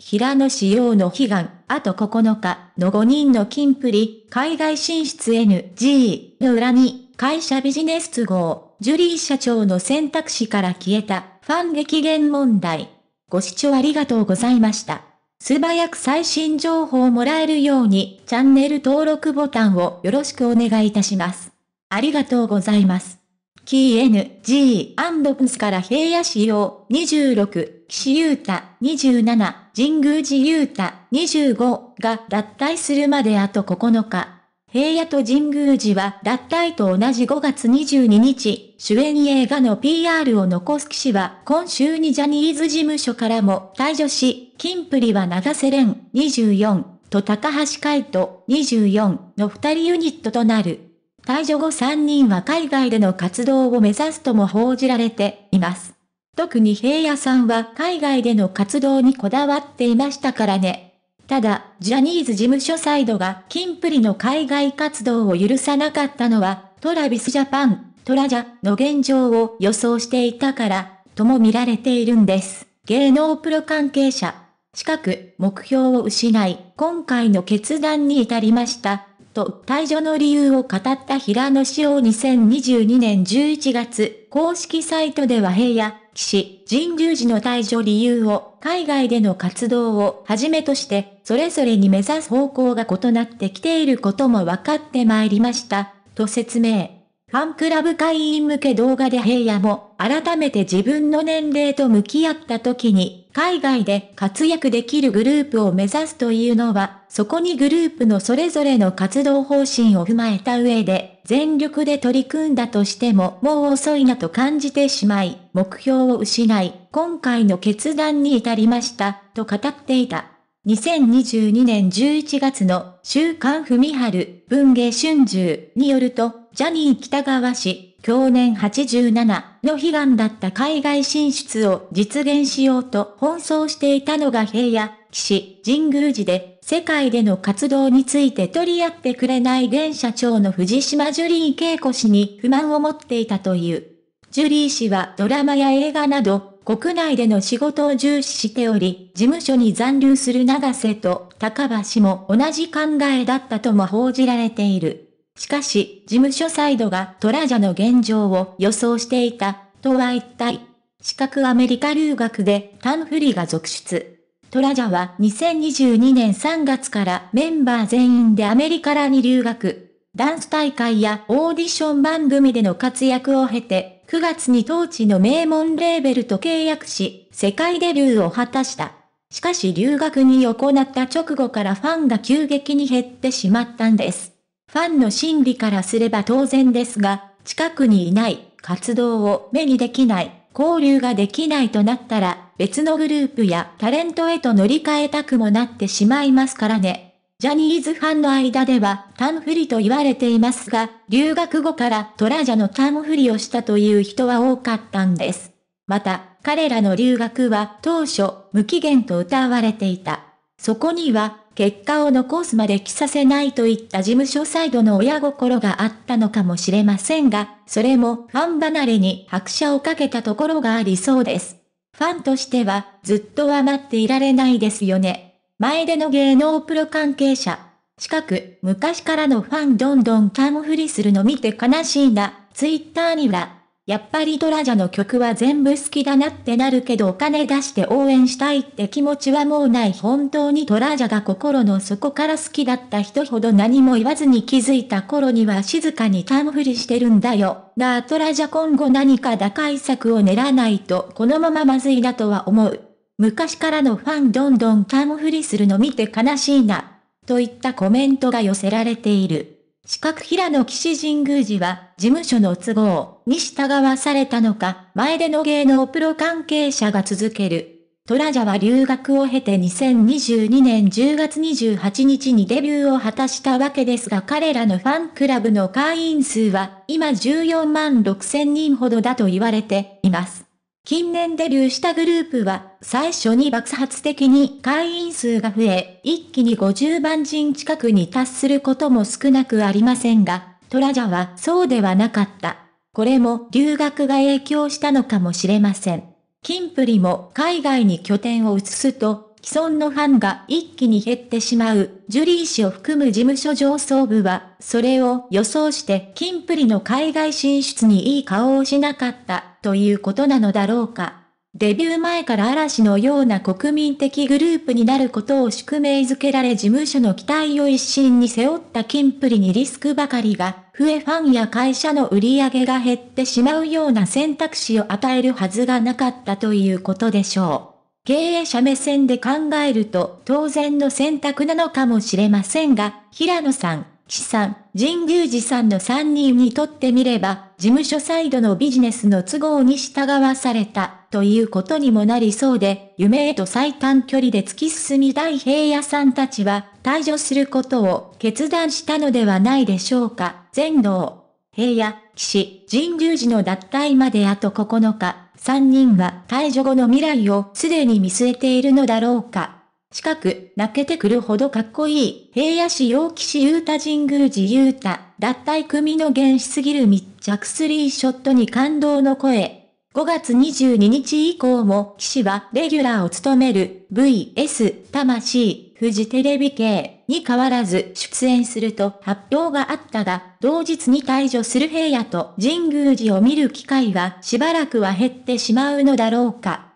平野紫耀の悲願、あと9日の5人の金プリ、海外進出 NG の裏に、会社ビジネス都合、ジュリー社長の選択肢から消えた、ファン激減問題。ご視聴ありがとうございました。素早く最新情報をもらえるように、チャンネル登録ボタンをよろしくお願いいたします。ありがとうございます。KNG& ンスから平野市様26、岸優太27、神宮寺優太25が脱退するまであと9日。平野と神宮寺は脱退と同じ5月22日、主演映画の PR を残す騎士は今週にジャニーズ事務所からも退場し、金プリは長瀬廉24と高橋海人24の2人ユニットとなる。退場後3人は海外での活動を目指すとも報じられています。特に平野さんは海外での活動にこだわっていましたからね。ただ、ジャニーズ事務所サイドがキンプリの海外活動を許さなかったのは、トラビスジャパン、トラジャの現状を予想していたから、とも見られているんです。芸能プロ関係者。近く、目標を失い、今回の決断に至りました。と退場の理由を語った平野紫耀2022年11月、公式サイトでは平野、岸、神宮寺の退場理由を、海外での活動をはじめとして、それぞれに目指す方向が異なってきていることも分かってまいりました、と説明。ファンクラブ会員向け動画で平野も改めて自分の年齢と向き合った時に海外で活躍できるグループを目指すというのは、そこにグループのそれぞれの活動方針を踏まえた上で、全力で取り組んだとしてももう遅いなと感じてしまい、目標を失い、今回の決断に至りました、と語っていた。2022年11月の週刊文春文芸春秋によると、ジャニー北川氏去年87の悲願だった海外進出を実現しようと奔走していたのが平野、岸、神宮寺で、世界での活動について取り合ってくれない現社長の藤島ジュリー恵子氏に不満を持っていたという。ジュリー氏はドラマや映画など、国内での仕事を重視しており、事務所に残留する長瀬と高橋も同じ考えだったとも報じられている。しかし、事務所サイドがトラジャの現状を予想していた、とは一体。資格アメリカ留学でタンフリが続出。トラジャは2022年3月からメンバー全員でアメリカらに留学。ダンス大会やオーディション番組での活躍を経て、9月に当地の名門レーベルと契約し、世界デビューを果たした。しかし留学に行った直後からファンが急激に減ってしまったんです。ファンの心理からすれば当然ですが、近くにいない、活動を目にできない、交流ができないとなったら、別のグループやタレントへと乗り換えたくもなってしまいますからね。ジャニーズファンの間では、タンフリと言われていますが、留学後からトラジャのタンフリをしたという人は多かったんです。また、彼らの留学は当初、無期限と歌われていた。そこには、結果を残すまで来させないといった事務所サイドの親心があったのかもしれませんが、それもファン離れに拍車をかけたところがありそうです。ファンとしては、ずっとは待っていられないですよね。前での芸能プロ関係者。近く、昔からのファンどんどんャムフリするの見て悲しいな。ツイッターには、やっぱりドラジャの曲は全部好きだなってなるけどお金出して応援したいって気持ちはもうない本当にドラジャが心の底から好きだった人ほど何も言わずに気づいた頃には静かにターンフリしてるんだよ。なあドラジャ今後何か打開策を練らないとこのまままずいなとは思う。昔からのファンどんどんターンフリするの見て悲しいな。といったコメントが寄せられている。四角平野岸神宮寺は、事務所の都合に従わされたのか、前での芸能プロ関係者が続ける。トラジャは留学を経て2022年10月28日にデビューを果たしたわけですが彼らのファンクラブの会員数は今14万6千人ほどだと言われています。近年デビューしたグループは、最初に爆発的に会員数が増え、一気に50万人近くに達することも少なくありませんが、トラジャはそうではなかった。これも留学が影響したのかもしれません。キンプリも海外に拠点を移すと、既存のファンが一気に減ってしまう、ジュリー氏を含む事務所上層部は、それを予想して金プリの海外進出にいい顔をしなかった、ということなのだろうか。デビュー前から嵐のような国民的グループになることを宿命づけられ事務所の期待を一身に背負った金プリにリスクばかりが、増えファンや会社の売り上げが減ってしまうような選択肢を与えるはずがなかったということでしょう。経営者目線で考えると当然の選択なのかもしれませんが、平野さん、岸さん、神宮寺さんの3人にとってみれば、事務所サイドのビジネスの都合に従わされた、ということにもなりそうで、夢へと最短距離で突き進み大平野さんたちは、退場することを決断したのではないでしょうか。全能、平野、岸、神宮寺の脱退まであと9日。3人は解除後の未来をすでに見据えているのだろうか。近く、泣けてくるほどかっこいい、平野市陽騎士雄太神宮寺雄太、脱退組の原始すぎる密着スリーショットに感動の声。5月22日以降も、騎士はレギュラーを務める、VS、魂、フジテレビ系に変わらず出演すると発表があったが、同日に退場する平野と神宮寺を見る機会はしばらくは減ってしまうのだろうか。